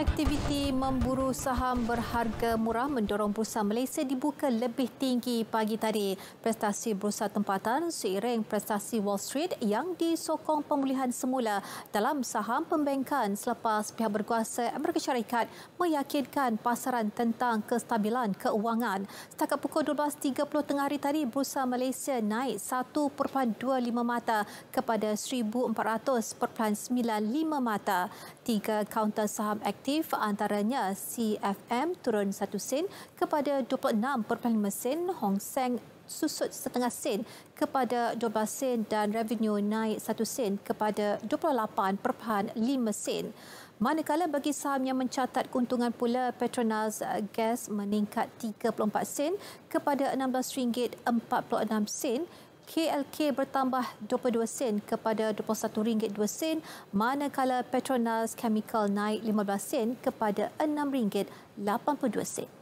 Aktiviti memburu saham berharga murah mendorong Bursa Malaysia dibuka lebih tinggi pagi tadi. Prestasi bursa tempatan seiring prestasi Wall Street yang disokong pemulihan semula dalam saham pembankan selepas pihak berkuasa Amerika Syarikat meyakinkan pasaran tentang kestabilan keuangan. Setakat pukul 12.30 tengah hari tadi, Bursa Malaysia naik 1.25 mata kepada 1,400.95 mata. Tiga kaunter saham aktif negatif antaranya CFM turun 1 sen kepada 26.5 sen Hong Seng susut setengah sen kepada 12 sen dan revenue naik 1 sen kepada 28.5 sen. Manakala bagi saham yang mencatat keuntungan pula Petronas Gas meningkat 34 sen kepada RM16.46 KLK bertambah 22 sen kepada ringgit 212 sen manakala Petronas Chemical naik 15 sen kepada ringgit 682 sen.